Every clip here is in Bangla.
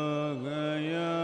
Oh, yeah.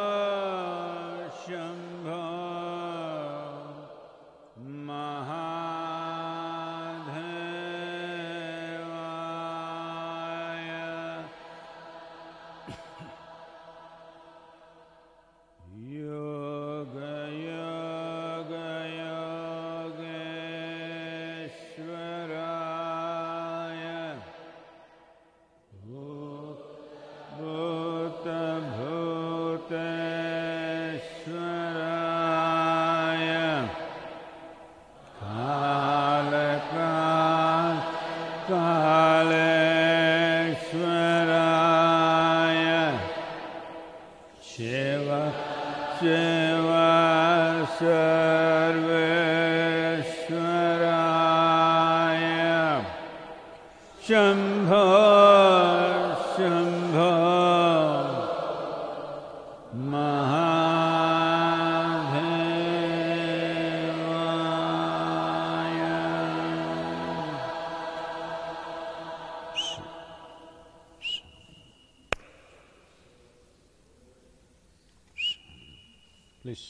Please.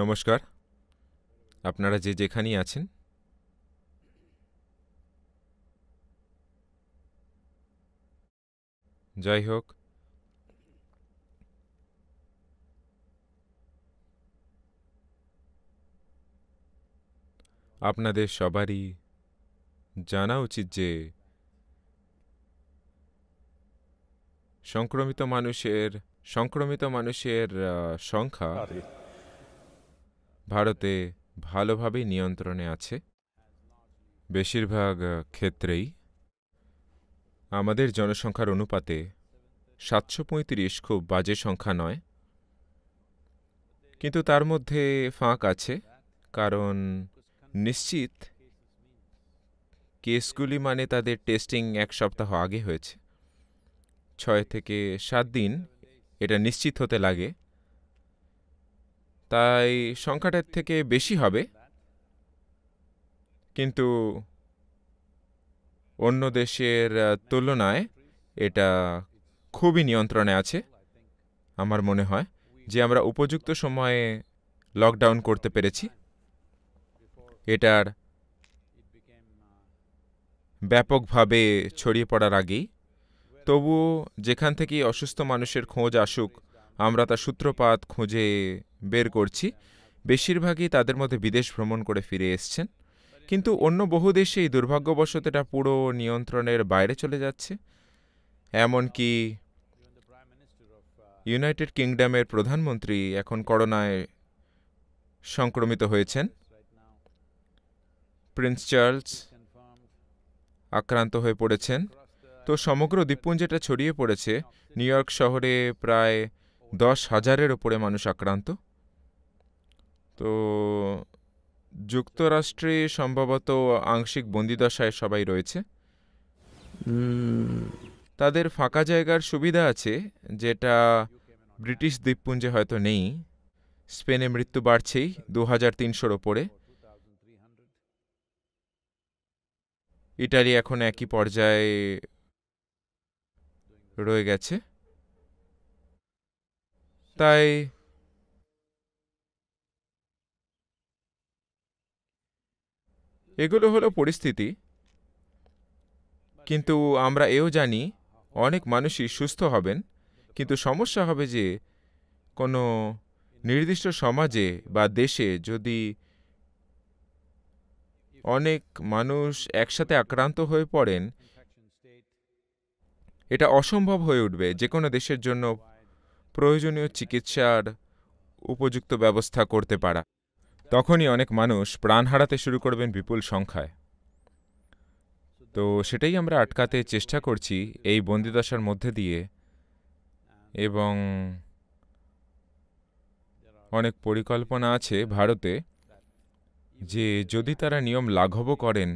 নমস্কার আপনারা যে যেখানেই আছেন যাই হোক আপনাদের সবারই জানা উচিত যে সংক্রমিত মানুষের সংক্রমিত মানুষের সংখ্যা ভারতে ভালোভাবেই নিয়ন্ত্রণে আছে বেশিরভাগ ক্ষেত্রেই আমাদের জনসংখ্যার অনুপাতে সাতশো পঁয়ত্রিশ খুব বাজে সংখ্যা নয় কিন্তু তার মধ্যে ফাঁক আছে কারণ নিশ্চিত কেসগুলি মানে তাদের টেস্টিং এক সপ্তাহ আগে হয়েছে ছয় থেকে সাত দিন এটা নিশ্চিত হতে লাগে তাই সংখ্যাটার থেকে বেশি হবে কিন্তু অন্য দেশের তুলনায় এটা খুবই নিয়ন্ত্রণে আছে আমার মনে হয় যে আমরা উপযুক্ত সময়ে লকডাউন করতে পেরেছি এটার ব্যাপকভাবে ছড়িয়ে পড়ার আগেই তবুও যেখান থেকেই অসুস্থ মানুষের খোঁজ আসুক আমরা তার সূত্রপাত খুঁজে বের করছি বেশিরভাগই তাদের মধ্যে বিদেশ ভ্রমণ করে ফিরে এসছেন কিন্তু অন্য বহু দেশেই দুর্ভাগ্যবশত এটা পুরো নিয়ন্ত্রণের বাইরে চলে যাচ্ছে এমনকি ইউনাইটেড কিংডমের প্রধানমন্ত্রী এখন করোনায় সংক্রমিত হয়েছেন প্রিন্স চার্লস আক্রান্ত হয়ে পড়েছেন তো সমগ্র দ্বীপপুঞ্জেটা ছড়িয়ে পড়েছে নিউ ইয়র্ক শহরে প্রায় দশ হাজারের ওপরে মানুষ আক্রান্ত তো যুক্তরাষ্ট্রে সম্ভবত আংশিক বন্দিদশায় সবাই রয়েছে তাদের ফাঁকা জায়গার সুবিধা আছে যেটা ব্রিটিশ দ্বীপপুঞ্জে হয়তো নেই স্পেনে মৃত্যু বাড়ছেই দু হাজার তিনশোর ওপরে ইটালি এখন একই পর্যায়ে রয়ে গেছে তাই এগুলো হলো পরিস্থিতি কিন্তু আমরা এও জানি অনেক মানুষই সুস্থ হবেন কিন্তু সমস্যা হবে যে কোনো নির্দিষ্ট সমাজে বা দেশে যদি অনেক মানুষ একসাথে আক্রান্ত হয়ে পড়েন এটা অসম্ভব হয়ে উঠবে যে কোনো দেশের জন্য প্রয়োজনীয় চিকিৎসার উপযুক্ত ব্যবস্থা করতে পারা তখনই অনেক মানুষ প্রাণ হারাতে শুরু করবেন বিপুল সংখ্যায় তো সেটাই আমরা আটকাতে চেষ্টা করছি এই বন্দিদশার মধ্যে দিয়ে এবং অনেক পরিকল্পনা আছে ভারতে যে যদি তারা নিয়ম লাঘবও করেন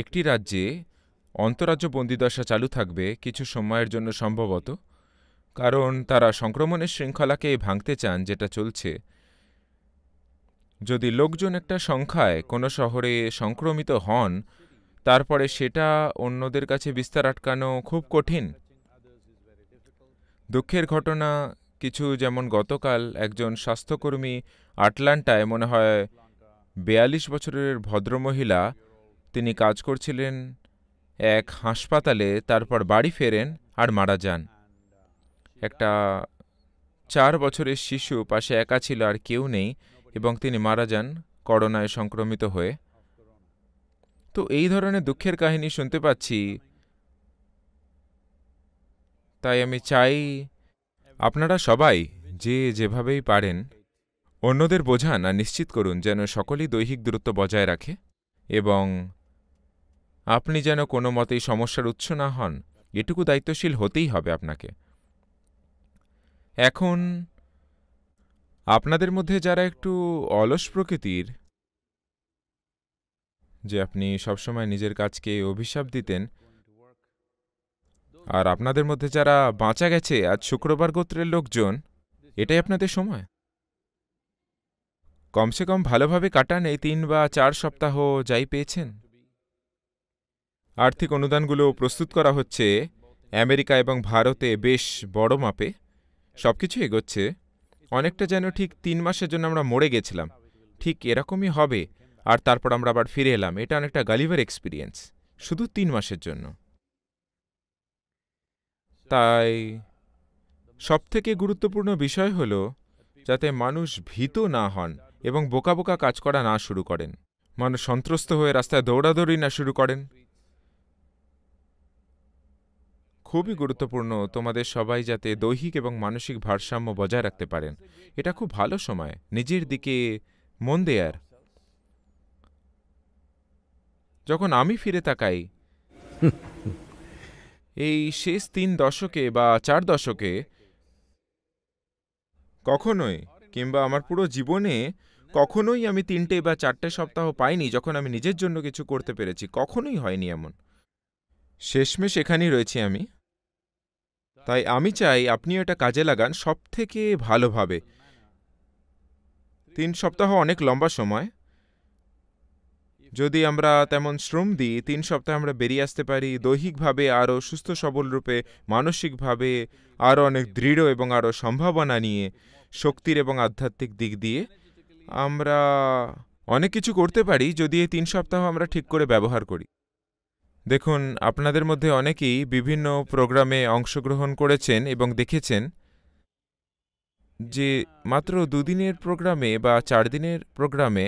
একটি রাজ্যে অন্তরাজ্য বন্দিদশা চালু থাকবে কিছু সময়ের জন্য সম্ভবত কারণ তারা সংক্রমণের শৃঙ্খলাকে ভাঙতে চান যেটা চলছে যদি লোকজন একটা সংখ্যায় কোনো শহরে সংক্রমিত হন তারপরে সেটা অন্যদের কাছে বিস্তার আটকানো খুব কঠিন দুঃখের ঘটনা কিছু যেমন গতকাল একজন স্বাস্থ্যকর্মী আটলান্টায় মনে হয় বেয়াল্লিশ বছরের ভদ্রমহিলা তিনি কাজ করছিলেন এক হাসপাতালে তারপর বাড়ি ফেরেন আর মারা যান একটা চার বছরের শিশু পাশে একা ছিল আর কেউ নেই এবং তিনি মারা যান করোনায় সংক্রমিত হয়ে তো এই ধরনের দুঃখের কাহিনী শুনতে পাচ্ছি তাই আমি চাই আপনারা সবাই যে যেভাবেই পারেন অন্যদের বোঝান আর নিশ্চিত করুন যেন সকলেই দৈহিক দূরত্ব বজায় রাখে এবং আপনি যেন কোনো মতেই সমস্যার উৎস না হন এটুকু দায়িত্বশীল হতেই হবে আপনাকে এখন আপনাদের মধ্যে যারা একটু অলস প্রকৃতির যে আপনি সবসময় নিজের কাজকে অভিশাপ দিতেন আর আপনাদের মধ্যে যারা বাঁচা গেছে আজ শুক্রবার গোত্রের লোকজন এটাই আপনাদের সময় কমসে কম ভালোভাবে কাটান এই তিন বা চার সপ্তাহ যাই পেয়েছেন আর্থিক অনুদানগুলো প্রস্তুত করা হচ্ছে আমেরিকা এবং ভারতে বেশ বড় মাপে সবকিছু এগোচ্ছে অনেকটা যেন ঠিক তিন মাসের জন্য আমরা মরে গেছিলাম ঠিক এরকমই হবে আর তারপর আমরা আবার ফিরে এলাম এটা অনেকটা গালিভার এক্সপিরিয়েন্স শুধু তিন মাসের জন্য তাই সবথেকে গুরুত্বপূর্ণ বিষয় হল যাতে মানুষ ভীত না হন এবং বোকা বোকা কাজ করা না শুরু করেন মানুষ সন্ত্রস্ত হয়ে রাস্তায় দৌড়াদৌড়ি না শুরু করেন খুবই গুরুত্বপূর্ণ তোমাদের সবাই যাতে দৈহিক এবং মানসিক ভারসাম্য বজায় রাখতে পারেন এটা খুব ভালো সময় নিজের দিকে মন দেয়ার যখন আমি ফিরে তাকাই এই শেষ তিন দশকে বা চার দশকে কখনোই কিংবা আমার পুরো জীবনে কখনোই আমি তিনটে বা চারটে সপ্তাহ পাইনি যখন আমি নিজের জন্য কিছু করতে পেরেছি কখনোই হয়নি এমন শেষমেশ এখানেই রয়েছি আমি তাই আমি চাই আপনি এটা কাজে লাগান সব থেকে ভালোভাবে তিন সপ্তাহ অনেক লম্বা সময় যদি আমরা তেমন শ্রম দিই তিন সপ্তাহে আমরা বেরিয়ে আসতে পারি দৈহিকভাবে আরও সুস্থ সবল রূপে মানসিকভাবে আরও অনেক দৃঢ় এবং আরও সম্ভাবনা নিয়ে শক্তির এবং আধ্যাত্মিক দিক দিয়ে আমরা অনেক কিছু করতে পারি যদি এই তিন সপ্তাহ আমরা ঠিক করে ব্যবহার করি দেখুন আপনাদের মধ্যে অনেকেই বিভিন্ন প্রোগ্রামে অংশগ্রহণ করেছেন এবং দেখেছেন যে মাত্র দুদিনের প্রোগ্রামে বা চার দিনের প্রোগ্রামে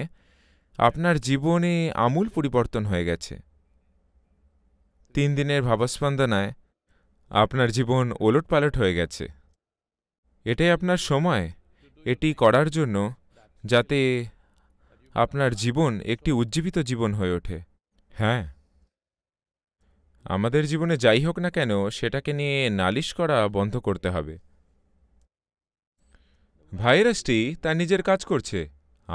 আপনার জীবনে আমূল পরিবর্তন হয়ে গেছে তিন দিনের ভাবস্পন্দনায় আপনার জীবন ওলটপালট হয়ে গেছে এটাই আপনার সময় এটি করার জন্য যাতে আপনার জীবন একটি উজ্জীবিত জীবন হয়ে ওঠে হ্যাঁ আমাদের জীবনে যাই হোক না কেন সেটাকে নিয়ে নালিশ করা বন্ধ করতে হবে ভাইরাসটি তার নিজের কাজ করছে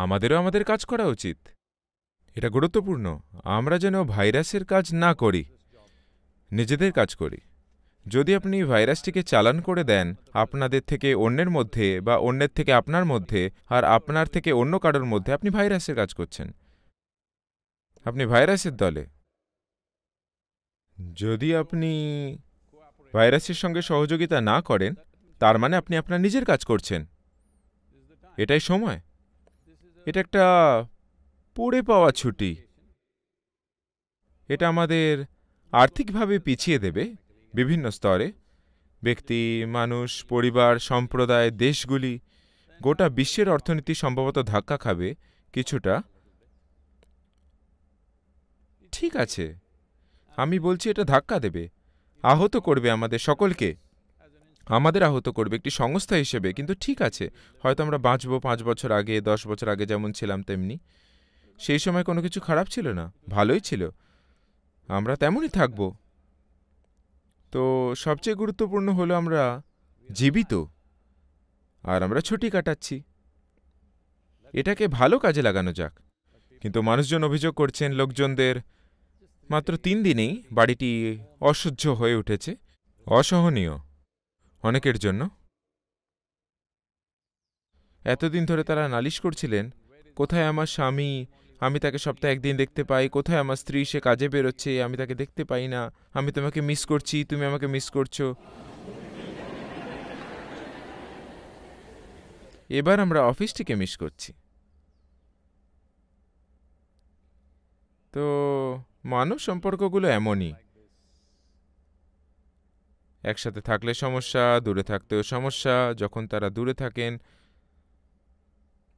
আমাদেরও আমাদের কাজ করা উচিত এটা গুরুত্বপূর্ণ আমরা যেন ভাইরাসের কাজ না করি নিজেদের কাজ করি যদি আপনি ভাইরাসটিকে চালান করে দেন আপনাদের থেকে অন্যের মধ্যে বা অন্যের থেকে আপনার মধ্যে আর আপনার থেকে অন্য কারোর মধ্যে আপনি ভাইরাসের কাজ করছেন আপনি ভাইরাসের দলে যদি আপনি ভাইরাসের সঙ্গে সহযোগিতা না করেন তার মানে আপনি আপনার নিজের কাজ করছেন এটাই সময় এটা একটা পড়ে পাওয়া ছুটি এটা আমাদের আর্থিকভাবে পিছিয়ে দেবে বিভিন্ন স্তরে ব্যক্তি মানুষ পরিবার সম্প্রদায় দেশগুলি গোটা বিশ্বের অর্থনীতি সম্ভবত ধাক্কা খাবে কিছুটা ঠিক আছে আমি বলছি এটা ধাক্কা দেবে আহত করবে আমাদের সকলকে আমাদের আহত করবে একটি সংস্থা হিসেবে কিন্তু ঠিক আছে হয়তো আমরা বাঁচবো পাঁচ বছর আগে দশ বছর আগে যেমন ছিলাম তেমনি সেই সময় কোনো কিছু খারাপ ছিল না ভালোই ছিল আমরা তেমনই থাকব তো সবচেয়ে গুরুত্বপূর্ণ হলো আমরা জীবিত আর আমরা ছুটি কাটাচ্ছি এটাকে ভালো কাজে লাগানো যাক কিন্তু মানুষজন অভিযোগ করছেন লোকজনদের মাত্র তিন দিনেই বাড়িটি অসহ্য হয়ে উঠেছে অসহনীয় অনেকের জন্য এতদিন ধরে তারা নালিশ করছিলেন কোথায় আমার স্বামী আমি তাকে সপ্তাহে একদিন দেখতে পাই কোথায় আমার স্ত্রী সে কাজে বেরোচ্ছে আমি তাকে দেখতে পাই না আমি তোমাকে মিস করছি তুমি আমাকে মিস করছো এবার আমরা অফিসটিকে মিস করছি তো মানব সম্পর্কগুলো এমনই একসাথে থাকলে সমস্যা দূরে থাকতেও সমস্যা যখন তারা দূরে থাকেন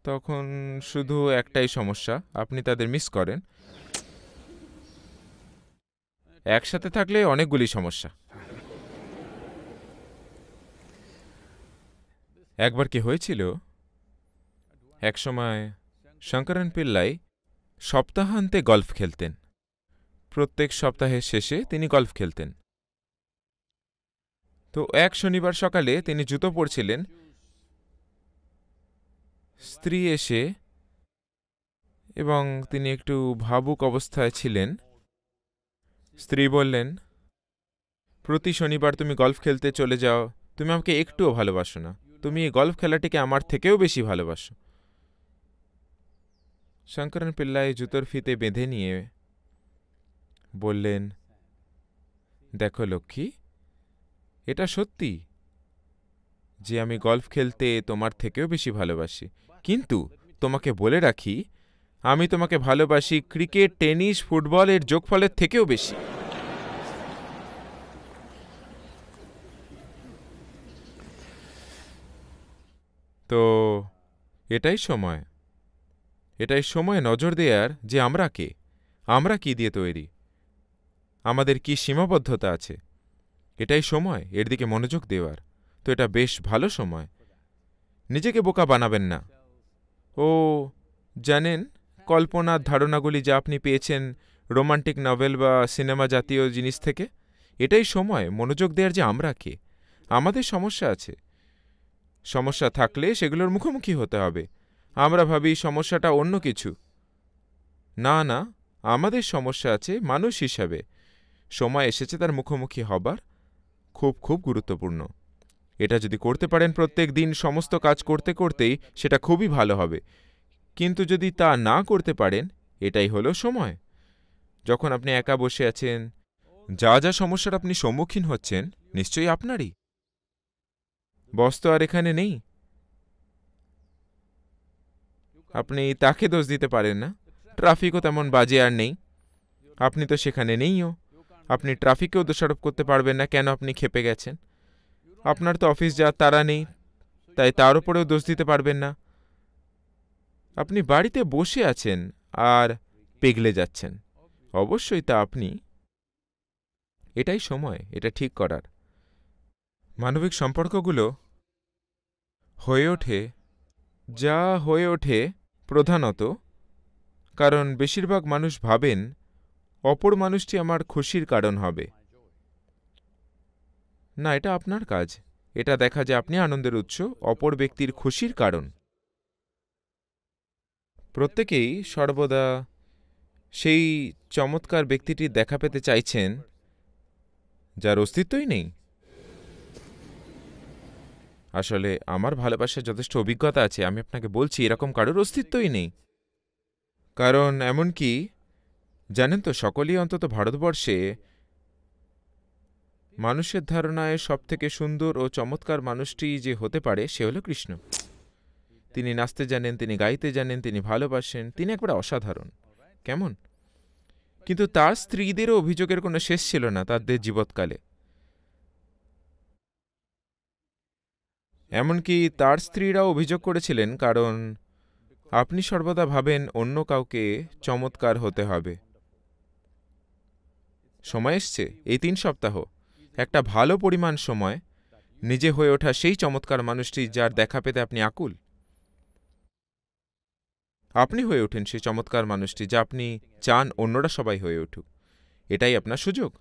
তখন শুধু একটাই সমস্যা আপনি তাদের মিস করেন একসাথে থাকলে অনেকগুলি সমস্যা একবার কি হয়েছিল একসময় শঙ্করণ পিল্লাই সপ্তাহান্তে গল্ফ খেলতেন প্রত্যেক সপ্তাহের শেষে তিনি গল্ফ খেলতেন তো এক শনিবার সকালে তিনি জুতো পরছিলেন স্ত্রী এসে এবং তিনি একটু ভাবুক অবস্থায় ছিলেন স্ত্রী বললেন প্রতি শনিবার তুমি গল্ফ খেলতে চলে যাও তুমি আমাকে একটুও ভালোবাসো না তুমি এই গল্ফ খেলাটিকে আমার থেকেও বেশি ভালোবাসো শঙ্করন পিল্লাই জুতোর ফিতে বেঁধে নিয়ে বললেন দেখো লক্ষ্মী এটা সত্যি যে আমি গল্ফ খেলতে তোমার থেকেও বেশি ভালোবাসি কিন্তু তোমাকে বলে রাখি আমি তোমাকে ভালোবাসি ক্রিকেট টেনিস ফুটবলের যোগফলের থেকেও বেশি তো এটাই সময় এটাই সময় নজর দেয়ার যে আমরা কে আমরা কি দিয়ে তৈরি আমাদের কি সীমাবদ্ধতা আছে এটাই সময় এর দিকে মনোযোগ দেওয়ার তো এটা বেশ ভালো সময় নিজেকে বোকা বানাবেন না ও জানেন কল্পনার ধারণাগুলি যা আপনি পেয়েছেন রোমান্টিক নভেল বা সিনেমা জাতীয় জিনিস থেকে এটাই সময় মনোযোগ দেওয়ার যে আমরা কে আমাদের সমস্যা আছে সমস্যা থাকলে সেগুলোর মুখোমুখি হতে হবে আমরা ভাবি সমস্যাটা অন্য কিছু না না আমাদের সমস্যা আছে মানুষ হিসাবে সময় এসেছে তার মুখোমুখি হবার খুব খুব গুরুত্বপূর্ণ এটা যদি করতে পারেন প্রত্যেক দিন সমস্ত কাজ করতে করতেই সেটা খুবই ভালো হবে কিন্তু যদি তা না করতে পারেন এটাই হলো সময় যখন আপনি একা বসে আছেন যা যা সমস্যার আপনি সম্মুখীন হচ্ছেন নিশ্চয়ই আপনারই বস তো আর এখানে নেই আপনি তাকে দোষ দিতে পারেন না ট্রাফিকও তেমন বাজে আর নেই আপনি তো সেখানে নেইও আপনি ট্রাফিককেও দোষারোপ করতে পারবেন না কেন আপনি খেপে গেছেন আপনার তো অফিস যাওয়ার তারা নেই তাই তার উপরেও দোষ দিতে পারবেন না আপনি বাড়িতে বসে আছেন আর পেগলে যাচ্ছেন অবশ্যই তা আপনি এটাই সময় এটা ঠিক করার মানবিক সম্পর্কগুলো হয়ে ওঠে যা হয়ে ওঠে প্রধানত কারণ বেশিরভাগ মানুষ ভাবেন অপর মানুষটি আমার খুশির কারণ হবে না এটা আপনার কাজ এটা দেখা যে আপনি আনন্দের উৎস অপর ব্যক্তির খুশির কারণ প্রত্যেকেই সর্বদা সেই চমৎকার ব্যক্তিটির দেখা পেতে চাইছেন যার অস্তিত্বই নেই আসলে আমার ভালোবাসার যথেষ্ট অভিজ্ঞতা আছে আমি আপনাকে বলছি এরকম কারোর অস্তিত্বই নেই কারণ এমনকি জানেন তো সকলেই অন্তত ভারতবর্ষে মানুষের ধারণায় সবথেকে সুন্দর ও চমৎকার মানুষটি যে হতে পারে সে হলো কৃষ্ণ তিনি নাচতে জানেন তিনি গাইতে জানেন তিনি ভালোবাসেন তিনি একবারে অসাধারণ কেমন কিন্তু তার স্ত্রীদেরও অভিযোগের কোনো শেষ ছিল না তাদের জীবৎকালে এমনকি তার স্ত্রীরাও অভিযোগ করেছিলেন কারণ আপনি সর্বদা ভাবেন অন্য কাউকে চমৎকার হতে হবে সময় এসছে এই তিন সপ্তাহ একটা ভালো পরিমাণ সময় নিজে হয়ে ওঠা সেই চমৎকার মানুষটি যার দেখা পেতে আপনি আকুল আপনি হয়ে ওঠেন সেই চমৎকার মানুষটি যা আপনি চান অন্যরা সবাই হয়ে উঠুক এটাই আপনার সুযোগ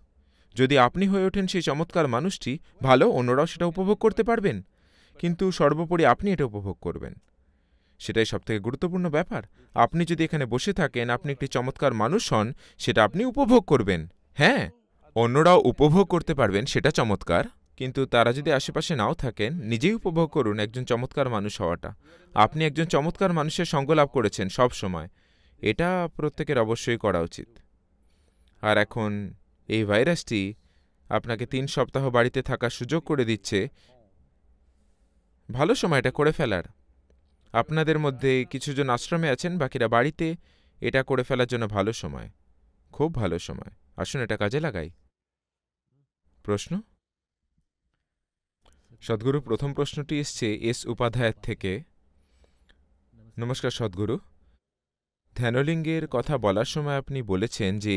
যদি আপনি হয়ে ওঠেন সেই চমৎকার মানুষটি ভালো অন্যরাও সেটা উপভোগ করতে পারবেন কিন্তু সর্বোপরি আপনি এটা উপভোগ করবেন সেটাই সবথেকে গুরুত্বপূর্ণ ব্যাপার আপনি যদি এখানে বসে থাকেন আপনি একটি চমৎকার মানুষ হন সেটা আপনি উপভোগ করবেন হ্যাঁ অন্যরাও উপভোগ করতে পারবেন সেটা চমৎকার কিন্তু তারা যদি আশেপাশে নাও থাকেন নিজেই উপভোগ করুন একজন চমৎকার মানুষ হওয়াটা আপনি একজন চমৎকার মানুষের সঙ্গ লাভ করেছেন সব সময় এটা প্রত্যেকের অবশ্যই করা উচিত আর এখন এই ভাইরাসটি আপনাকে তিন সপ্তাহ বাড়িতে থাকার সুযোগ করে দিচ্ছে ভালো সময় এটা করে ফেলার আপনাদের মধ্যে কিছুজন আশ্রমে আছেন বাকিরা বাড়িতে এটা করে ফেলার জন্য ভালো সময় খুব ভালো সময় আসুন এটা কাজে লাগাই প্রশ্ন সদ্গুরু প্রথম প্রশ্নটি এসছে এস উপাধ্যায়ের থেকে নমস্কার সদ্গুরু ধ্যানলিঙ্গের কথা বলার সময় আপনি বলেছেন যে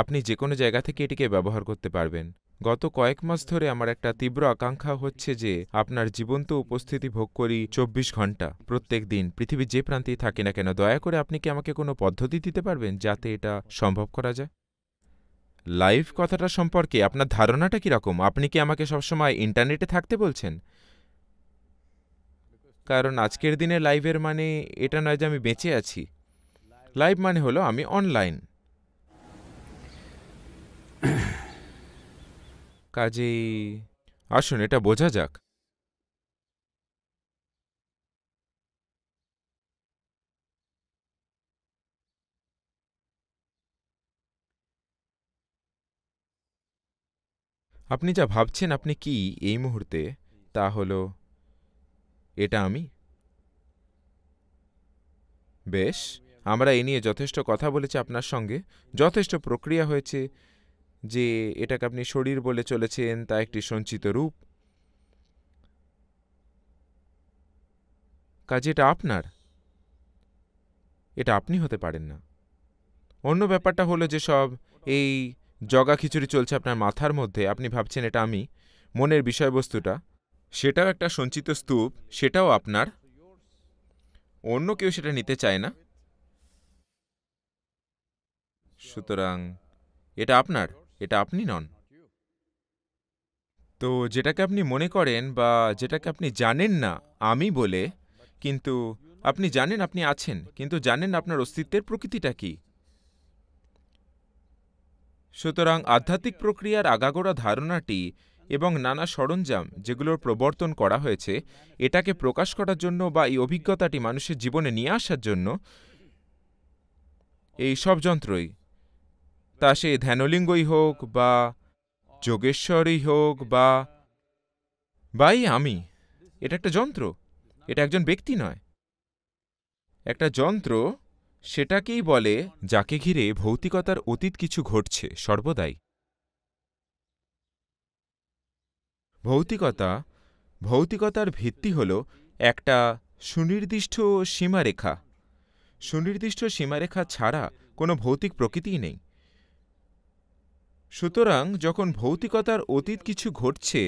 আপনি যে কোনো জায়গা থেকে এটিকে ব্যবহার করতে পারবেন গত কয়েক মাস ধরে আমার একটা তীব্র আকাঙ্ক্ষা হচ্ছে যে আপনার জীবন্ত উপস্থিতি ভোগ করি চব্বিশ ঘন্টা প্রত্যেক দিন পৃথিবীর যে প্রান্তেই থাকি না কেন দয়া করে আপনি কি আমাকে কোনো পদ্ধতি দিতে পারবেন যাতে এটা সম্ভব করা যায় লাইভ কথাটা সম্পর্কে আপনার ধারণাটা কীরকম আপনি কি আমাকে সবসময় ইন্টারনেটে থাকতে বলছেন কারণ আজকের দিনে লাইভের মানে এটা নয় যে আমি বেঁচে আছি লাইভ মানে হলো আমি অনলাইন কাজেই আসুন এটা বোঝা যাক আপনি যা ভাবছেন আপনি কি এই মুহূর্তে তা হল এটা আমি বেশ আমরা এ নিয়ে যথেষ্ট কথা বলেছি আপনার সঙ্গে যথেষ্ট প্রক্রিয়া হয়েছে যে এটাকে আপনি শরীর বলে চলেছেন তা একটি সঞ্চিত রূপ কাজে এটা আপনার এটা আপনি হতে পারেন না অন্য ব্যাপারটা হলো যে সব এই জগা খিচুড়ি চলছে আপনার মাথার মধ্যে আপনি ভাবছেন এটা আমি মনের বিষয়বস্তুটা সেটাও একটা সঞ্চিত স্তূপ সেটাও আপনার অন্য কেউ সেটা নিতে চায় না সুতরাং এটা আপনার এটা আপনি নন তো যেটাকে আপনি মনে করেন বা যেটাকে আপনি জানেন না আমি বলে কিন্তু আপনি জানেন আপনি আছেন কিন্তু জানেন আপনার অস্তিত্বের প্রকৃতিটা কী সুতরাং আধ্যাত্মিক প্রক্রিয়ার আগাগোড়া ধারণাটি এবং নানা সরঞ্জাম যেগুলোর প্রবর্তন করা হয়েছে এটাকে প্রকাশ করার জন্য বা এই অভিজ্ঞতাটি মানুষের জীবনে নিয়ে আসার জন্য এই সব যন্ত্রই তা সে ধ্যানলিঙ্গই হোক বা যোগেশ্বরই হোক বা বাই আমি এটা একটা যন্ত্র এটা একজন ব্যক্তি নয় একটা যন্ত্র সেটাকেই বলে যাকে ঘিরে ভৌতিকতার অতীত কিছু ঘটছে সর্বদাই ভৌতিকতা ভৌতিকতার ভিত্তি হল একটা সুনির্দিষ্ট সীমারেখা সুনির্দিষ্ট সীমারেখা ছাড়া কোনো ভৌতিক প্রকৃতিই নেই সুতরাং যখন ভৌতিকতার অতীত কিছু ঘটছে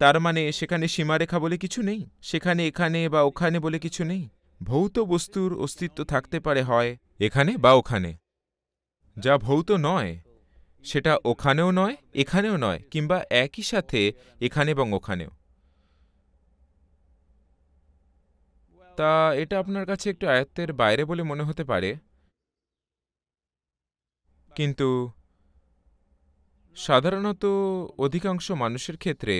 তার মানে সেখানে সীমারেখা বলে কিছু নেই সেখানে এখানে বা ওখানে বলে কিছু নেই ভৌত বস্তুর অস্তিত্ব থাকতে পারে হয় এখানে বা ওখানে যা ভৌত নয় সেটা ওখানেও নয় এখানেও নয় কিংবা একই সাথে এখানে এবং ওখানেও তা এটা আপনার কাছে একটু আয়ত্তের বাইরে বলে মনে হতে পারে কিন্তু সাধারণত অধিকাংশ মানুষের ক্ষেত্রে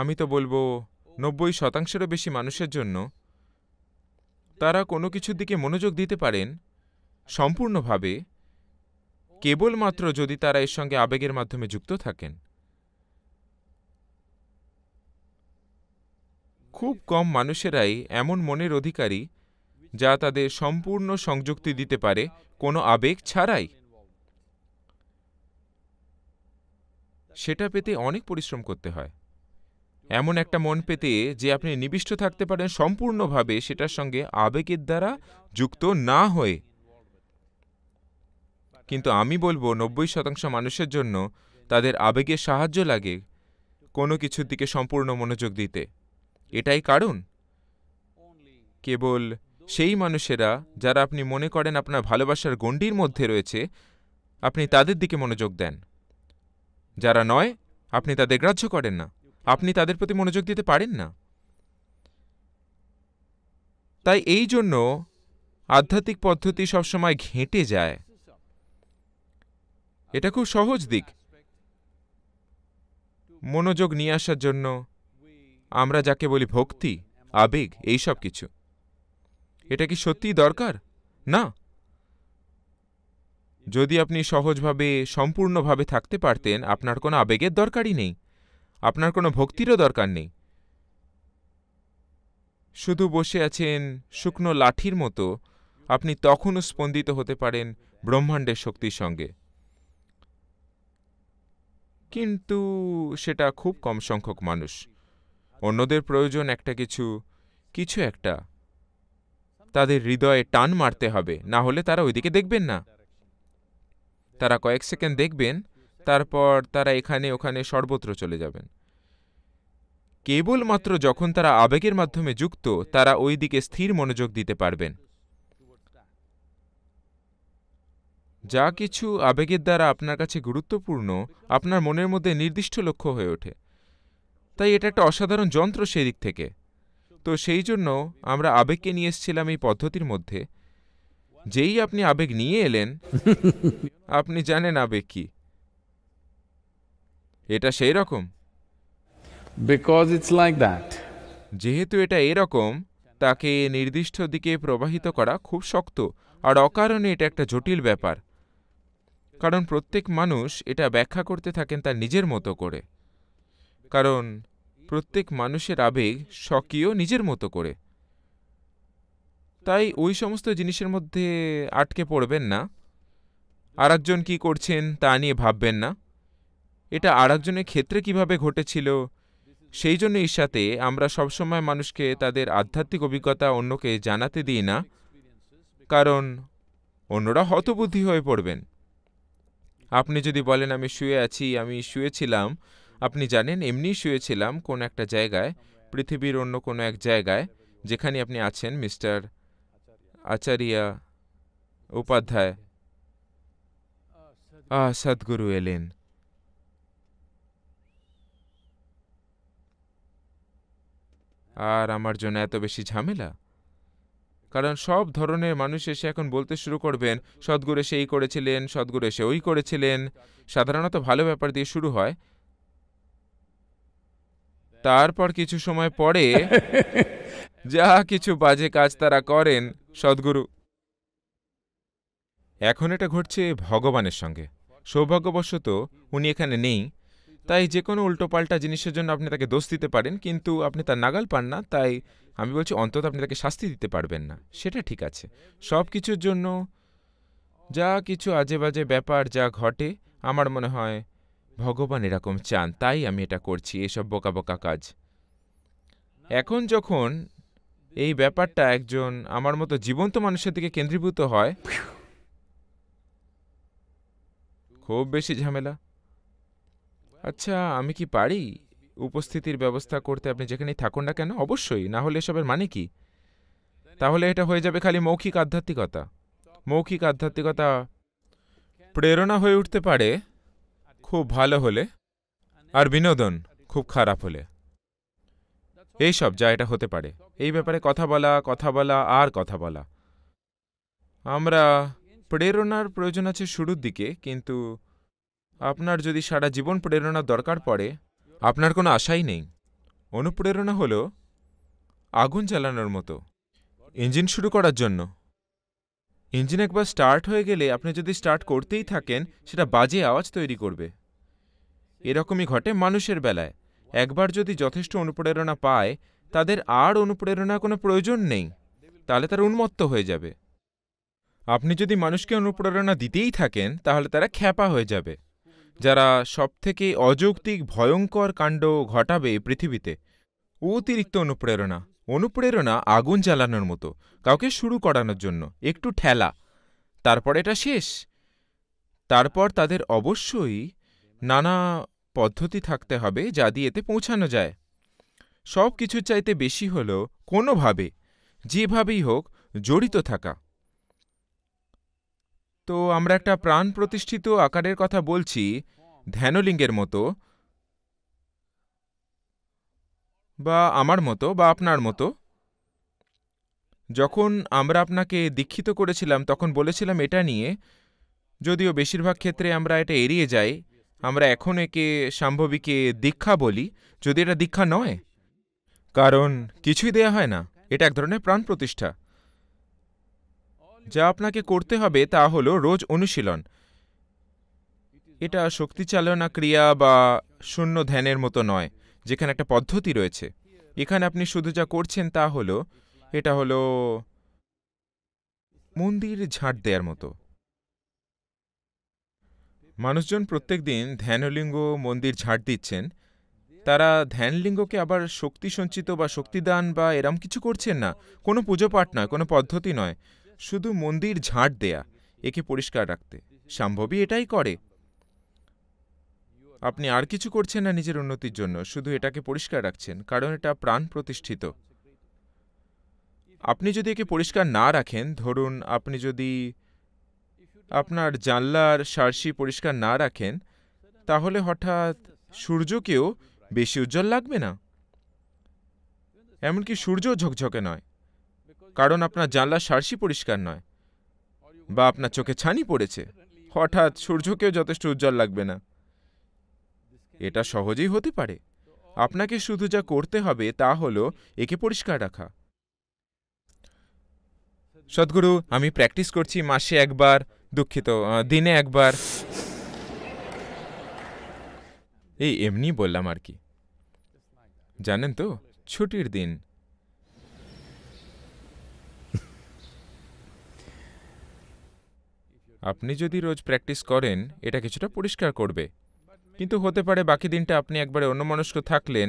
আমি তো বলবো নব্বই শতাংশেরও বেশি মানুষের জন্য তারা কোনো কিছুর দিকে মনোযোগ দিতে পারেন সম্পূর্ণভাবে কেবলমাত্র যদি তারা এর সঙ্গে আবেগের মাধ্যমে যুক্ত থাকেন খুব কম মানুষেরাই এমন মনের অধিকারী যা তাদের সম্পূর্ণ সংযুক্তি দিতে পারে কোনো আবেগ ছাড়াই সেটা পেতে অনেক পরিশ্রম করতে হয় এমন একটা মন পেতে যে আপনি নিবিষ্ট থাকতে পারেন সম্পূর্ণভাবে সেটার সঙ্গে আবেগের দ্বারা যুক্ত না হয়ে কিন্তু আমি বলবো নব্বই শতাংশ মানুষের জন্য তাদের আবেগের সাহায্য লাগে কোনো কিছুর দিকে সম্পূর্ণ মনোযোগ দিতে এটাই কারণ কেবল সেই মানুষেরা যারা আপনি মনে করেন আপনার ভালোবাসার গণ্ডির মধ্যে রয়েছে আপনি তাদের দিকে মনোযোগ দেন যারা নয় আপনি তাদের গ্রাহ্য করেন না আপনি তাদের প্রতি মনোযোগ দিতে পারেন না তাই এই জন্য আধ্যাত্মিক পদ্ধতি সবসময় ঘেঁটে যায় এটা খুব সহজ দিক মনোযোগ নিয়ে আসার জন্য আমরা যাকে বলি ভক্তি আবেগ এই সব কিছু এটা কি সত্যিই দরকার না যদি আপনি সহজভাবে সম্পূর্ণভাবে থাকতে পারতেন আপনার কোনো আবেগের দরকারই নেই আপনার কোনো ভক্তিরও দরকার নেই শুধু বসে আছেন শুকনো লাঠির মতো আপনি তখনও স্পন্দিত হতে পারেন ব্রহ্মাণ্ডের শক্তির সঙ্গে কিন্তু সেটা খুব কম সংখ্যক মানুষ অন্যদের প্রয়োজন একটা কিছু কিছু একটা তাদের হৃদয়ে টান মারতে হবে না হলে তারা ওইদিকে দেখবেন না তারা কয়েক সেকেন্ড দেখবেন তারপর তারা এখানে ওখানে সর্বত্র চলে যাবেন কেবলমাত্র যখন তারা আবেগের মাধ্যমে যুক্ত তারা ওই দিকে স্থির মনোযোগ দিতে পারবেন যা কিছু আবেগের দ্বারা আপনার কাছে গুরুত্বপূর্ণ আপনার মনের মধ্যে নির্দিষ্ট লক্ষ্য হয়ে ওঠে তাই এটা একটা অসাধারণ যন্ত্র সেই দিক থেকে তো সেই জন্য আমরা আবেগকে নিয়ে এসেছিলাম এই পদ্ধতির মধ্যে যেই আপনি আবেগ নিয়ে এলেন আপনি জানেন আবেগ কি এটা সেই রকম বিকজ ইটস লাইক দ্যাট যেহেতু এটা এরকম তাকে নির্দিষ্ট দিকে প্রবাহিত করা খুব শক্ত আর অকারণে এটা একটা জটিল ব্যাপার কারণ প্রত্যেক মানুষ এটা ব্যাখ্যা করতে থাকেন তার নিজের মতো করে কারণ প্রত্যেক মানুষের আবেগ স্বকীয় নিজের মতো করে তাই ওই সমস্ত জিনিসের মধ্যে আটকে পড়বেন না আর কি করছেন তা নিয়ে ভাববেন না এটা আরেকজনের ক্ষেত্রে কিভাবে ঘটেছিল সেই জন্য এর সাথে আমরা সবসময় মানুষকে তাদের আধ্যাত্মিক অভিজ্ঞতা অন্যকে জানাতে দিই না কারণ অন্যরা হতবুদ্ধি হয়ে পড়বেন আপনি যদি বলেন আমি শুয়ে আছি আমি শুয়েছিলাম আপনি জানেন এমনি শুয়েছিলাম কোন একটা জায়গায় পৃথিবীর অন্য কোনো এক জায়গায় যেখানে আপনি আছেন মিস্টার আচারিয়া উপাধ্যায় আ সদ্গুরু এলেন আর আমার জন্য এত বেশি ঝামেলা কারণ সব ধরনের মানুষ এসে এখন বলতে শুরু করবেন এসে এই করেছিলেন সদ্গুরে সে ওই করেছিলেন সাধারণত ভালো ব্যাপার দিয়ে শুরু হয় তারপর কিছু সময় পরে যা কিছু বাজে কাজ তারা করেন সদ্গুরু এখন এটা ঘটছে ভগবানের সঙ্গে সৌভাগ্যবশত উনি এখানে নেই তাই যে কোনো উল্টোপাল্টা জিনিসের জন্য আপনি তাকে দোষ দিতে পারেন কিন্তু আপনি তার নাগাল পান না তাই আমি বলছি অন্তত আপনি তাকে শাস্তি দিতে পারবেন না সেটা ঠিক আছে সব কিছুর জন্য যা কিছু আজে বাজে ব্যাপার যা ঘটে আমার মনে হয় ভগবান এরকম চান তাই আমি এটা করছি এসব বোকা বোকা কাজ এখন যখন এই ব্যাপারটা একজন আমার মতো জীবন্ত মানুষের দিকে কেন্দ্রীভূত হয় খুব বেশি ঝামেলা আচ্ছা আমি কি পারি উপস্থিতির ব্যবস্থা করতে আপনি যেখানেই থাকুন না কেন অবশ্যই না হলে এসবের মানে কি তাহলে এটা হয়ে যাবে খালি মৌখিক আধ্যাত্মিকতা মৌখিক আধ্যাত্মিকতা প্রেরণা হয়ে উঠতে পারে খুব ভালো হলে আর বিনোদন খুব খারাপ হলে এই সব যা এটা হতে পারে এই ব্যাপারে কথা বলা কথা বলা আর কথা বলা আমরা প্রেরণার প্রয়োজন আছে শুরুর দিকে কিন্তু আপনার যদি সারা জীবন প্রেরণা দরকার পড়ে আপনার কোনো আশাই নেই অনুপ্রেরণা হল আগুন চালানোর মতো ইঞ্জিন শুরু করার জন্য ইঞ্জিন একবার স্টার্ট হয়ে গেলে আপনি যদি স্টার্ট করতেই থাকেন সেটা বাজে আওয়াজ তৈরি করবে এরকমই ঘটে মানুষের বেলায় একবার যদি যথেষ্ট অনুপ্রেরণা পায় তাদের আর অনুপ্রেরণা কোনো প্রয়োজন নেই তাহলে তারা উন্মত্ত হয়ে যাবে আপনি যদি মানুষকে অনুপ্রেরণা দিতেই থাকেন তাহলে তারা খ্যাপা হয়ে যাবে যারা সবথেকে অযৌক্তিক ভয়ঙ্কর কাণ্ড ঘটাবে পৃথিবীতে অতিরিক্ত অনুপ্রেরণা অনুপ্রেরণা আগুন জ্বালানোর মতো কাউকে শুরু করানোর জন্য একটু ঠেলা তারপর এটা শেষ তারপর তাদের অবশ্যই নানা পদ্ধতি থাকতে হবে যা দিয়ে এতে পৌঁছানো যায় সব কিছু চাইতে বেশি হল কোনোভাবে যেভাবেই হোক জড়িত থাকা তো আমরা একটা প্রাণ প্রতিষ্ঠিত আকারের কথা বলছি ধ্যানলিঙ্গের মতো বা আমার মতো বা আপনার মতো যখন আমরা আপনাকে দীক্ষিত করেছিলাম তখন বলেছিলাম এটা নিয়ে যদিও বেশিরভাগ ক্ষেত্রে আমরা এটা এড়িয়ে যাই আমরা এখন একে সাম্ভবীকে দীক্ষা বলি যদি এটা দীক্ষা নয় কারণ কিছুই দেয়া হয় না এটা এক ধরনের প্রাণ প্রতিষ্ঠা যা আপনাকে করতে হবে তা হল রোজ অনুশীলন এটা শক্তিচালনা ক্রিয়া বা শূন্য ধ্যানের মতো নয় যেখানে একটা পদ্ধতি রয়েছে এখানে আপনি শুধু যা করছেন তা হল এটা হল মন্দির ঝাঁট দেওয়ার মতো মানুষজন প্রত্যেক দিন ধ্যানলিঙ্গ মন্দির ঝাঁট দিচ্ছেন তারা ধ্যানলিঙ্গকে আবার শক্তি সঞ্চিত বা শক্তিদান বা এরম কিছু করছেন না কোনো পুজো পাঠ নয় কোনো পদ্ধতি নয় শুধু মন্দির ঝাঁট দেয়া একে পরিষ্কার রাখতে সম্ভবই এটাই করে আপনি আর কিছু করছেন না নিজের উন্নতির জন্য শুধু এটাকে পরিষ্কার রাখছেন কারণ এটা প্রাণ প্রতিষ্ঠিত আপনি যদি একে পরিষ্কার না রাখেন ধরুন আপনি যদি আপনার জানলার সার্সি পরিষ্কার না রাখেন তাহলে হঠাৎ সূর্যকেও বেশি উজ্জ্বল লাগবে না এমনকি সূর্য ঝকঝকে নয় কারণ আপনার জানলার সার্সি পরিষ্কার নয় বা আপনার চোখে ছানি পড়েছে হঠাৎ সূর্যকেও যথেষ্ট উজ্জ্বল লাগবে না এটা সহজেই হতে পারে আপনাকে শুধু যা করতে হবে তা হল একে পরিষ্কার রাখা সদ্গুরু আমি প্র্যাকটিস করছি মাসে একবার দুঃখিত দিনে একবার এই এমনি বললাম আর কি জানেন তো ছুটির দিন আপনি যদি রোজ প্র্যাকটিস করেন এটা কিছুটা পরিষ্কার করবে কিন্তু হতে পারে বাকি দিনটা আপনি একবারে অন্যমনস্ক থাকলেন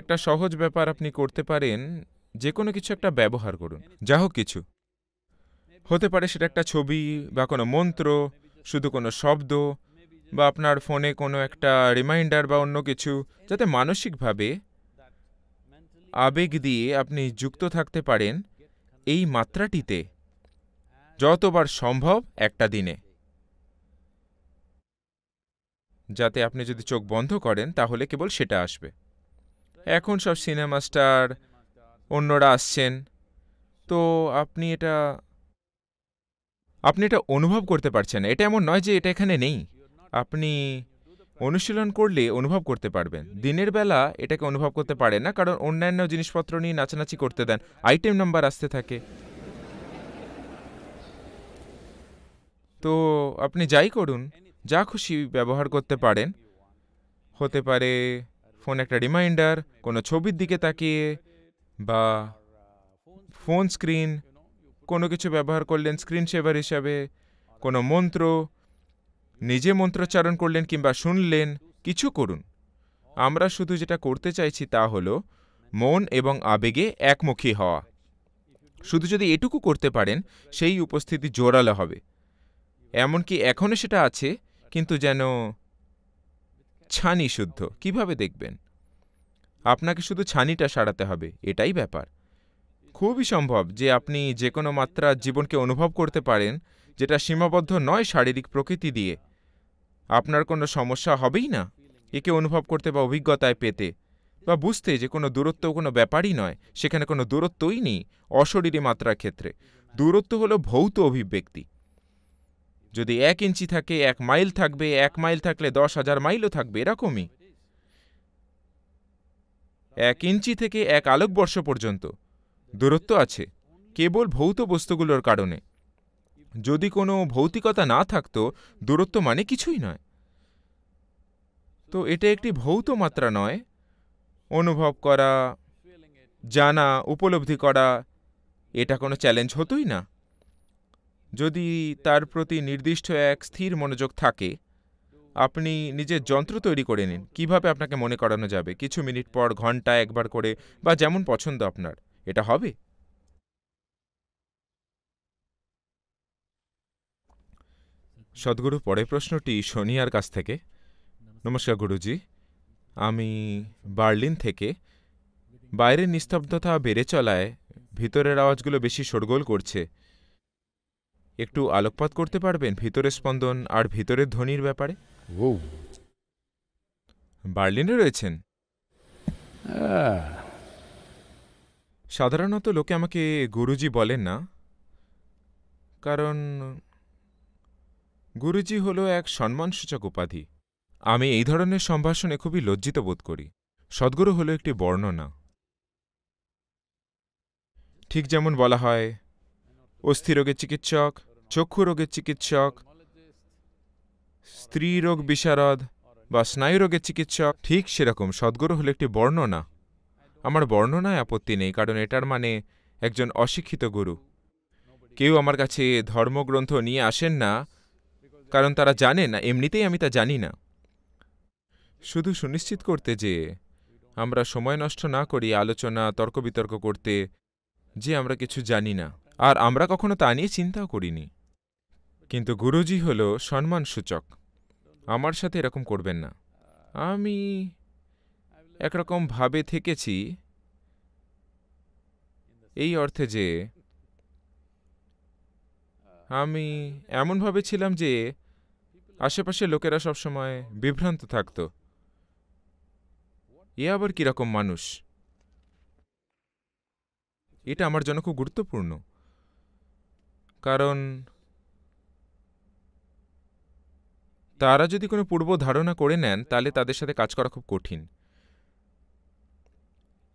একটা সহজ ব্যাপার আপনি করতে পারেন যে কোনো কিছু একটা ব্যবহার করুন যা হোক কিছু হতে পারে সেটা একটা ছবি বা কোনো মন্ত্র শুধু কোনো শব্দ বা আপনার ফোনে কোনো একটা রিমাইন্ডার বা অন্য কিছু যাতে মানসিকভাবে আবেগ দিয়ে আপনি যুক্ত থাকতে পারেন এই মাত্রাটিতে যতবার সম্ভব একটা দিনে যাতে আপনি যদি চোখ বন্ধ করেন তাহলে কেবল সেটা আসবে এখন সব সিনেমা স্টার অন্যরা আসছেন তো আপনি এটা আপনি এটা অনুভব করতে পারছেন এটা এমন নয় যে এটা এখানে নেই আপনি অনুশীলন করলে অনুভব করতে পারবেন দিনের বেলা এটাকে অনুভব করতে পারেন না কারণ অন্যান্য জিনিসপত্র নিয়ে নাচানাচি করতে দেন আইটেম নাম্বার আসতে থাকে তো আপনি যাই করুন যা খুশি ব্যবহার করতে পারেন হতে পারে ফোন একটা রিমাইন্ডার কোনো ছবির দিকে তাকিয়ে বা ফোন স্ক্রিন কোনো কিছু ব্যবহার করলেন স্ক্রিন সেভার হিসাবে কোনো মন্ত্র নিজে মন্ত্রোচ্চারণ করলেন কিংবা শুনলেন কিছু করুন আমরা শুধু যেটা করতে চাইছি তা হল মন এবং আবেগে একমুখী হওয়া শুধু যদি এটুকু করতে পারেন সেই উপস্থিতি জোরালো হবে এমনকি এখনও সেটা আছে কিন্তু যেন ছানি শুদ্ধ কিভাবে দেখবেন আপনাকে শুধু ছানিটা সারাতে হবে এটাই ব্যাপার খুবই সম্ভব যে আপনি যে কোনো মাত্রা জীবনকে অনুভব করতে পারেন যেটা সীমাবদ্ধ নয় শারীরিক প্রকৃতি দিয়ে আপনার কোনো সমস্যা হবেই না একে অনুভব করতে বা অভিজ্ঞতায় পেতে বা বুঝতে যে কোনো দূরত্ব কোনো ব্যাপারই নয় সেখানে কোনো দূরত্বই নেই অশরীরী মাত্রার ক্ষেত্রে দূরত্ব হলো ভৌত অভিব্যক্তি যদি এক ইঞ্চি থাকে এক মাইল থাকবে এক মাইল থাকলে দশ হাজার মাইলও থাকবে এরকমই এক ইঞ্চি থেকে এক আলোকবর্ষ পর্যন্ত দূরত্ব আছে কেবল ভৌত বস্তুগুলোর কারণে যদি কোনো ভৌতিকতা না থাকত দূরত্ব মানে কিছুই নয় তো এটা একটি ভৌত মাত্রা নয় অনুভব করা জানা উপলব্ধি করা এটা কোনো চ্যালেঞ্জ হতোই না যদি তার প্রতি নির্দিষ্ট এক স্থির মনোযোগ থাকে আপনি নিজের যন্ত্র তৈরি করে নিন কিভাবে আপনাকে মনে করানো যাবে কিছু মিনিট পর ঘন্টা একবার করে বা যেমন পছন্দ আপনার এটা হবে সদ্গুরু পরের প্রশ্নটি সোনিয়ার কাছ থেকে নমস্কার গুরুজি আমি বার্লিন থেকে বাইরের নিস্তব্ধতা বেড়ে চলায় ভিতরের আওয়াজগুলো বেশি শোরগোল করছে একটু আলোকপাত করতে পারবেন ভিতরের স্পন্দন আর ভিতরের ধ্বনির ব্যাপারে ও বার্লিনে রয়েছেন হ্যাঁ। সাধারণত লোকে আমাকে গুরুজি বলেন না কারণ গুরুজি হলো এক সম্মানসূচক উপাধি আমি এই ধরনের সম্ভাষণে খুবই লজ্জিত বোধ করি সদ্গুরু হলো একটি বর্ণনা ঠিক যেমন বলা হয় অস্থিরোগের চিকিৎসক চক্ষু রোগের চিকিৎসক স্ত্রী রোগ বিশারদ বা স্নায়ুরোগের চিকিৎসক ঠিক সেরকম সদ্গুরু হলে একটি বর্ণনা আমার বর্ণনায় আপত্তি নেই কারণ এটার মানে একজন অশিক্ষিত গুরু কেউ আমার কাছে ধর্মগ্রন্থ নিয়ে আসেন না কারণ তারা জানে না এমনিতেই আমি তা জানি না শুধু সুনিশ্চিত করতে যে আমরা সময় নষ্ট না করি আলোচনা তর্ক বিতর্ক করতে যে আমরা কিছু জানি না আর আমরা কখনো তা নিয়ে চিন্তাও করিনি কিন্তু গুরুজি হল সম্মানসূচক আমার সাথে এরকম করবেন না আমি একরকম ভাবে থেকেছি এই অর্থে যে আমি এমনভাবে ছিলাম যে আশেপাশের লোকেরা সবসময় বিভ্রান্ত থাকত এ আবার কীরকম মানুষ এটা আমার জন্য খুব গুরুত্বপূর্ণ কারণ তারা যদি কোনো পূর্ব ধারণা করে নেন তাহলে তাদের সাথে কাজ করা খুব কঠিন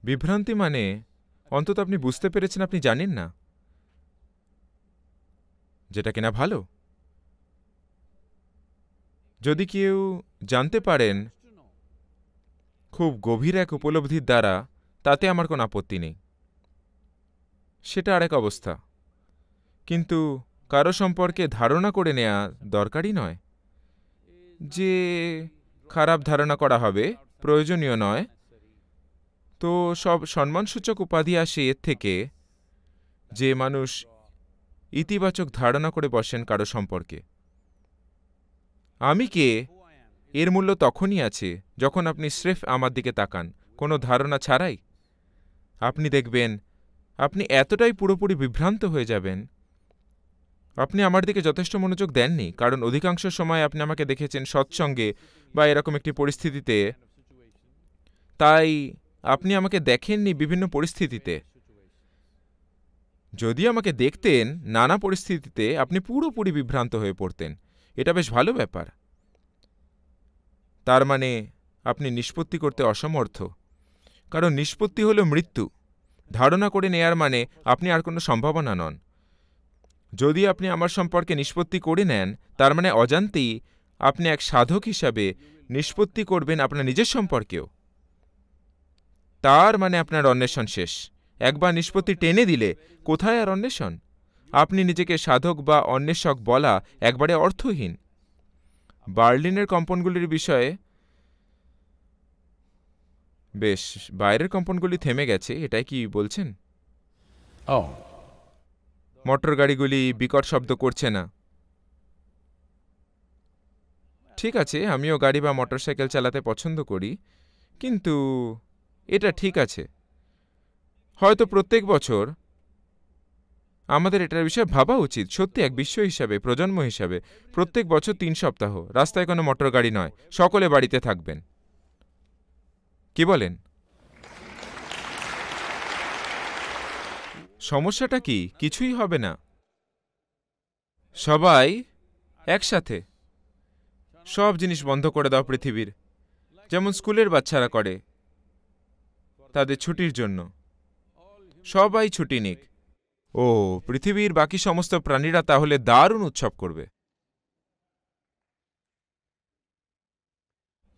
বিভ্রান্তি মানে অন্তত আপনি বুঝতে পেরেছেন আপনি জানেন না যেটা কিনা ভালো যদি কেউ জানতে পারেন খুব গভীর এক উপলব্ধির দ্বারা তাতে আমার কোনো আপত্তি নেই সেটা আরেক অবস্থা কিন্তু কারো সম্পর্কে ধারণা করে নেওয়া দরকারই নয় যে খারাপ ধারণা করা হবে প্রয়োজনীয় নয় তো সব সম্মানসূচক উপাধি আসে এর থেকে যে মানুষ ইতিবাচক ধারণা করে বসেন কারো সম্পর্কে আমি কে এর মূল্য তখনই আছে যখন আপনি স্রেফ আমার দিকে তাকান কোনো ধারণা ছাড়াই আপনি দেখবেন আপনি এতটাই পুরোপুরি বিভ্রান্ত হয়ে যাবেন আপনি আমার দিকে যথেষ্ট মনোযোগ দেননি কারণ অধিকাংশ সময় আপনি আমাকে দেখেছেন সৎসঙ্গে বা এরকম একটি পরিস্থিতিতে তাই আপনি আমাকে দেখেননি বিভিন্ন পরিস্থিতিতে যদি আমাকে দেখতেন নানা পরিস্থিতিতে আপনি পুরোপুরি বিভ্রান্ত হয়ে পড়তেন এটা বেশ ভালো ব্যাপার তার মানে আপনি নিষ্পত্তি করতে অসমর্থ কারণ নিষ্পত্তি হলো মৃত্যু ধারণা করে নেয়ার মানে আপনি আর কোনো সম্ভাবনা নন যদি আপনি আমার সম্পর্কে নিষ্পত্তি করে নেন তার মানে অজান্তেই আপনি এক সাধক হিসাবে নিষ্পত্তি করবেন আপনার নিজের সম্পর্কেও তার মানে আপনার অন্বেষণ শেষ একবার নিষ্পত্তি টেনে দিলে কোথায় আর অন্বেষণ আপনি নিজেকে সাধক বা অন্বেষক বলা একবারে অর্থহীন বার্লিনের কম্পনগুলির বিষয়ে বেশ বাইরের কম্পনগুলি থেমে গেছে এটাই কি বলছেন ও oh, মোটরগাড়িগুলি বিকট শব্দ করছে না ঠিক আছে আমিও গাড়ি বা মোটর সাইকেল চালাতে পছন্দ করি কিন্তু এটা ঠিক আছে হয়তো প্রত্যেক বছর আমাদের এটার বিষয়ে ভাবা উচিত সত্যি এক বিশ্ব হিসাবে প্রজন্ম হিসাবে প্রত্যেক বছর তিন সপ্তাহ রাস্তায় কোনো মোটর গাড়ি নয় সকলে বাড়িতে থাকবেন কি বলেন সমস্যাটা কি কিছুই হবে না সবাই একসাথে সব জিনিস বন্ধ করে দাও পৃথিবীর যেমন স্কুলের বাচ্চারা করে তাদের ছুটির জন্য সবাই ছুটি নিক ও পৃথিবীর বাকি সমস্ত প্রাণীরা তাহলে দারুণ উৎসব করবে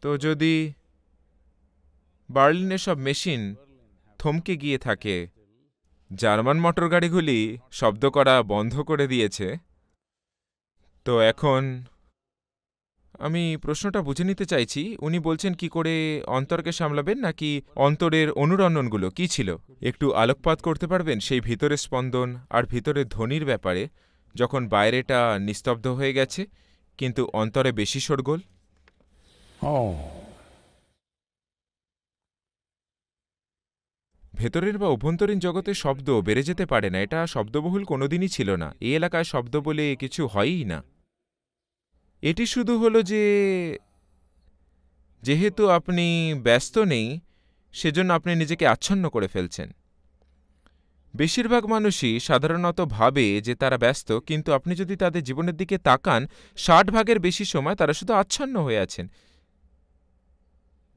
তো যদি বার্লিনের সব মেশিন থমকে গিয়ে থাকে জার্মান মোটর গাড়িগুলি শব্দ করা বন্ধ করে দিয়েছে তো এখন আমি প্রশ্নটা বুঝে নিতে চাইছি উনি বলছেন কি করে অন্তরকে সামলাবেন নাকি অন্তরের অনুরণনগুলো কি ছিল একটু আলোকপাত করতে পারবেন সেই ভিতরের স্পন্দন আর ভিতরের ধ্বনির ব্যাপারে যখন বাইরেটা নিস্তব্ধ হয়ে গেছে কিন্তু অন্তরে বেশি শোরগোল ও oh. ভেতরের বা অভ্যন্তরীণ জগতে শব্দ বেড়ে যেতে পারে না এটা শব্দবহুল কোনোদিনই ছিল না এই এলাকায় শব্দ বলে কিছু হয়ই না এটি শুধু হলো যে যেহেতু আপনি ব্যস্ত নেই সেজন্য আপনি নিজেকে আচ্ছন্ন করে ফেলছেন বেশিরভাগ মানুষই সাধারণত ভাবে যে তারা ব্যস্ত কিন্তু আপনি যদি তাদের জীবনের দিকে তাকান ষাট ভাগের বেশি সময় তারা শুধু আচ্ছন্ন হয়ে আছেন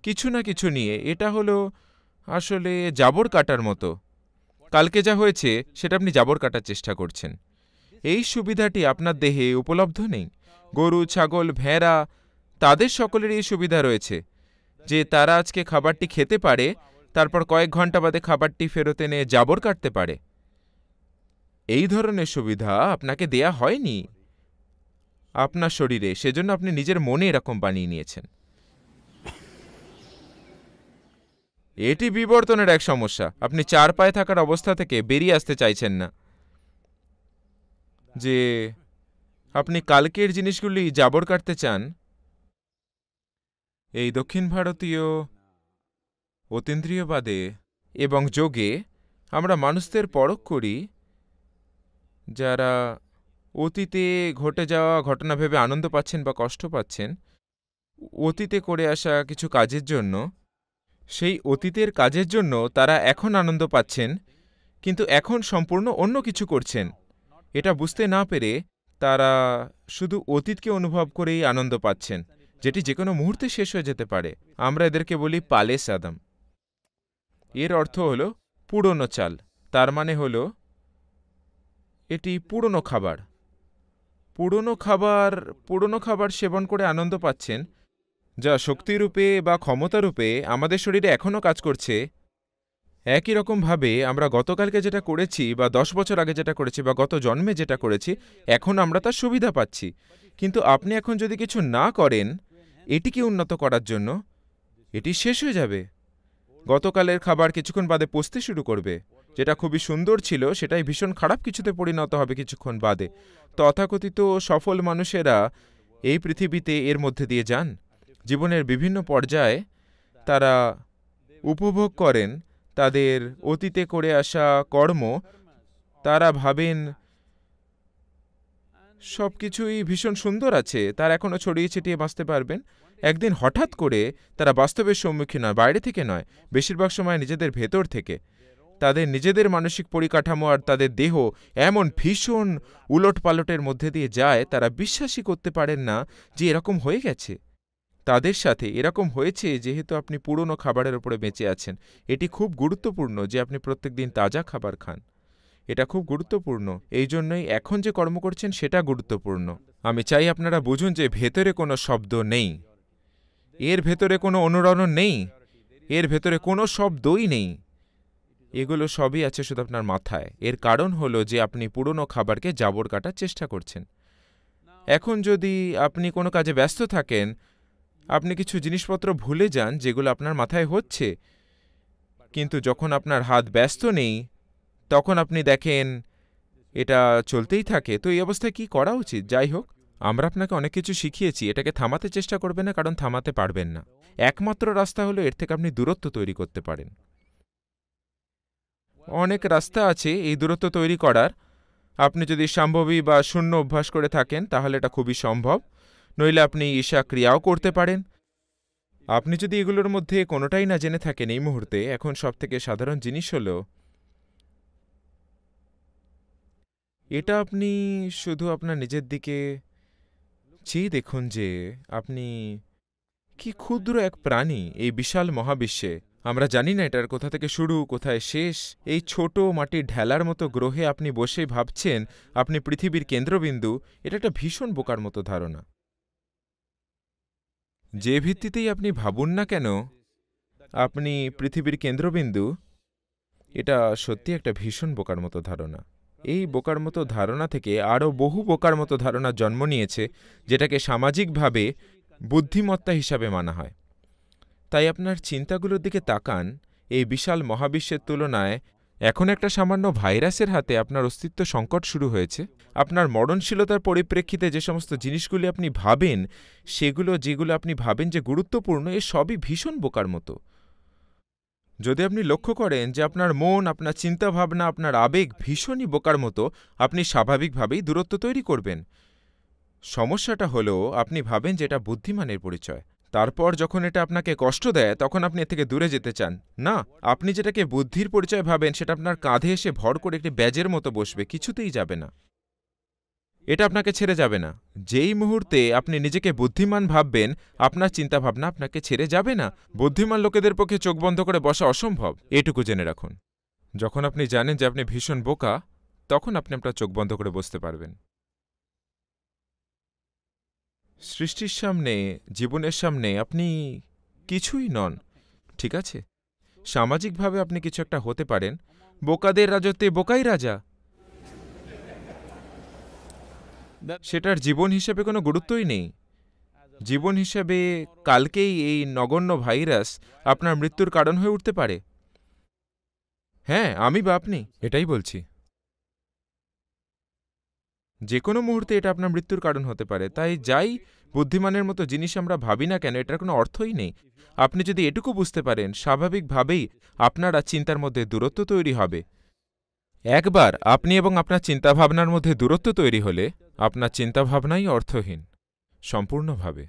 কিছু না কিছু নিয়ে এটা হলো আসলে জাবর কাটার মতো কালকে যা হয়েছে সেটা আপনি জাবর কাটার চেষ্টা করছেন এই সুবিধাটি আপনার দেহে উপলব্ধ নেই গরু ছাগল ভেড়া তাদের সকলের এই সুবিধা রয়েছে যে তারা আজকে খাবারটি খেতে পারে তারপর কয়েক ঘন্টা বাদে খাবারটি ফেরত এনে জাবর কাটতে পারে এই ধরনের সুবিধা আপনাকে দেয়া হয়নি আপনার শরীরে সেজন্য আপনি নিজের মনে এরকম বানিয়ে নিয়েছেন এটি বিবর্তনের এক সমস্যা আপনি চার পায়ে থাকার অবস্থা থেকে বেরিয়ে আসতে চাইছেন না যে আপনি কালকের জিনিসগুলি জাবর কাটতে চান এই দক্ষিণ ভারতীয় অতীন্দ্রিয়বাদে এবং যোগে আমরা মানুষদের পরখ করি যারা অতীতে ঘটে যাওয়া ঘটনা ভেবে আনন্দ পাচ্ছেন বা কষ্ট পাচ্ছেন অতীতে করে আসা কিছু কাজের জন্য সেই অতীতের কাজের জন্য তারা এখন আনন্দ পাচ্ছেন কিন্তু এখন সম্পূর্ণ অন্য কিছু করছেন এটা বুঝতে না পেরে তারা শুধু অতীতকে অনুভব করেই আনন্দ পাচ্ছেন যেটি যে কোনো মুহূর্তে শেষ হয়ে যেতে পারে আমরা এদেরকে বলি পালে সাদম এর অর্থ হল পুরনো চাল তার মানে হল এটি পুরনো খাবার পুরনো খাবার পুরনো খাবার সেবন করে আনন্দ পাচ্ছেন যা শক্তিরূপে বা ক্ষমতারূপে আমাদের শরীরে এখনও কাজ করছে একই রকমভাবে আমরা গতকালকে যেটা করেছি বা দশ বছর আগে যেটা করেছি বা গত জন্মে যেটা করেছি এখন আমরা তার সুবিধা পাচ্ছি কিন্তু আপনি এখন যদি কিছু না করেন এটিকে উন্নত করার জন্য এটি শেষ হয়ে যাবে গতকালের খাবার কিছুক্ষণ বাদে পচতে শুরু করবে যেটা খুবই সুন্দর ছিল সেটাই ভীষণ খারাপ কিছুতে পরিণত হবে কিছুক্ষণ বাদে তথাকথিত সফল মানুষেরা এই পৃথিবীতে এর মধ্যে দিয়ে যান জীবনের বিভিন্ন পর্যায়ে তারা উপভোগ করেন তাদের অতীতে করে আসা কর্ম তারা ভাবেন সব কিছুই ভীষণ সুন্দর আছে তারা এখনও ছড়িয়ে ছিটিয়ে বাঁচতে পারবেন একদিন হঠাৎ করে তারা বাস্তবের সম্মুখীন নয় বাইরে থেকে নয় বেশিরভাগ সময় নিজেদের ভেতর থেকে তাদের নিজেদের মানসিক পরিকাঠামো আর তাদের দেহ এমন ভীষণ উলট পালটের মধ্যে দিয়ে যায় তারা বিশ্বাসই করতে পারেন না যে এরকম হয়ে গেছে তাদের সাথে এরকম হয়েছে যেহেতু আপনি পুরনো খাবারের ওপরে বেঁচে আছেন এটি খুব গুরুত্বপূর্ণ যে আপনি প্রত্যেক দিন তাজা খাবার খান এটা খুব গুরুত্বপূর্ণ এই জন্যই এখন যে কর্ম করছেন সেটা গুরুত্বপূর্ণ আমি চাই আপনারা বুঝুন যে ভেতরে কোনো শব্দ নেই এর ভেতরে কোনো অনুরণন নেই এর ভেতরে কোনো শব্দই নেই এগুলো সবই আছে শুধু আপনার মাথায় এর কারণ হলো যে আপনি পুরনো খাবারকে জাবর কাটার চেষ্টা করছেন এখন যদি আপনি কোনো কাজে ব্যস্ত থাকেন আপনি কিছু জিনিসপত্র ভুলে যান যেগুলো আপনার মাথায় হচ্ছে কিন্তু যখন আপনার হাত ব্যস্ত নেই তখন আপনি দেখেন এটা চলতেই থাকে তো এই অবস্থায় কি করা উচিত যাই হোক আমরা আপনাকে অনেক কিছু শিখিয়েছি এটাকে থামাতে চেষ্টা করবেন না কারণ থামাতে পারবেন না একমাত্র রাস্তা হলো এর থেকে আপনি দূরত্ব তৈরি করতে পারেন অনেক রাস্তা আছে এই দূরত্ব তৈরি করার আপনি যদি সম্ভবী বা শূন্য অভ্যাস করে থাকেন তাহলে এটা খুবই সম্ভব নইলে আপনি ঈশা ক্রিয়াও করতে পারেন আপনি যদি এগুলোর মধ্যে কোনোটাই না জেনে থাকেন এই মুহূর্তে এখন সবথেকে সাধারণ জিনিস হল এটা আপনি শুধু আপনার নিজের দিকে চেয়ে দেখুন যে আপনি কি ক্ষুদ্র এক প্রাণী এই বিশাল মহাবিশ্বে আমরা জানি না এটার কোথা থেকে শুরু কোথায় শেষ এই ছোট মাটির ঢেলার মতো গ্রহে আপনি বসে ভাবছেন আপনি পৃথিবীর কেন্দ্রবিন্দু এটা একটা ভীষণ বোকার মতো ধারণা যে ভিত্তিতেই আপনি ভাবুন না কেন আপনি পৃথিবীর কেন্দ্রবিন্দু এটা সত্যি একটা ভীষণ বোকার মতো ধারণা এই বোকার মতো ধারণা থেকে আরও বহু বোকার মতো ধারণা জন্ম নিয়েছে যেটাকে সামাজিকভাবে বুদ্ধিমত্তা হিসাবে মানা হয় তাই আপনার চিন্তাগুলোর দিকে তাকান এই বিশাল মহাবিশ্বের তুলনায় এখন একটা সামান্য ভাইরাসের হাতে আপনার অস্তিত্ব সংকট শুরু হয়েছে আপনার মরণশীলতার পরিপ্রেক্ষিতে যে সমস্ত জিনিসগুলি আপনি ভাবেন সেগুলো যেগুলো আপনি ভাবেন যে গুরুত্বপূর্ণ এ সবই ভীষণ বোকার মতো যদি আপনি লক্ষ্য করেন যে আপনার মন আপনার চিন্তাভাবনা আপনার আবেগ ভীষণই বোকার মতো আপনি স্বাভাবিকভাবেই দূরত্ব তৈরি করবেন সমস্যাটা হলো আপনি ভাবেন যে এটা বুদ্ধিমানের পরিচয় তারপর যখন এটা আপনাকে কষ্ট দেয় তখন আপনি এর থেকে দূরে যেতে চান না আপনি যেটাকে বুদ্ধির পরিচয় ভাবেন সেটা আপনার কাঁধে এসে ভর করে একটি ব্যাজের মতো বসবে কিছুতেই যাবে না এটা আপনাকে ছেড়ে যাবে না যেই মুহূর্তে আপনি নিজেকে বুদ্ধিমান ভাববেন আপনার চিন্তাভাবনা আপনাকে ছেড়ে যাবে না বুদ্ধিমান লোকেদের পক্ষে চোখ বন্ধ করে বসা অসম্ভব এটুকু জেনে রাখুন যখন আপনি জানেন যে আপনি ভীষণ বোকা তখন আপনি আপনার চোখ বন্ধ করে বসতে পারবেন সৃষ্টির সামনে জীবনের সামনে আপনি কিছুই নন ঠিক আছে সামাজিকভাবে আপনি কিছু একটা হতে পারেন বোকাদের রাজত্বে বোকাই রাজা সেটার জীবন হিসেবে কোনো গুরুত্বই নেই জীবন হিসেবে কালকেই এই নগণ্য ভাইরাস আপনার মৃত্যুর কারণ হয়ে উঠতে পারে হ্যাঁ আমি বা আপনি এটাই বলছি যে কোনো মুহূর্তে এটা আপনার মৃত্যুর কারণ হতে পারে তাই যাই বুদ্ধিমানের মতো জিনিস আমরা ভাবি না কেন এটার কোনো অর্থই নেই আপনি যদি এটুকু বুঝতে পারেন স্বাভাবিকভাবেই আপনারা চিন্তার মধ্যে দূরত্ব তৈরি হবে একবার আপনি এবং আপনার চিন্তাভাবনার মধ্যে দূরত্ব তৈরি হলে আপনার চিন্তাভাবনাই অর্থহীন সম্পূর্ণভাবে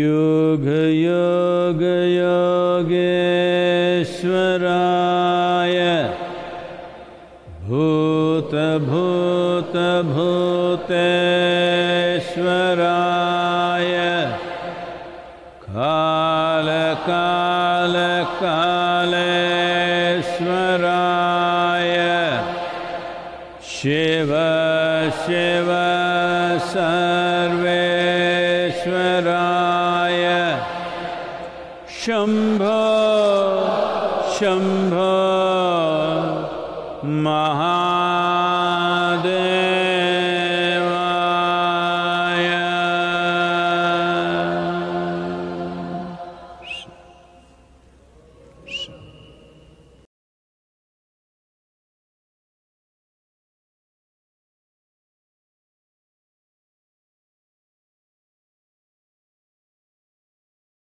योगयोगयोगेश्वराय भूत भूत भूतेश्वराय काल काल कालेश्वराय शिव शिव सर्वेश्वराय शम्भ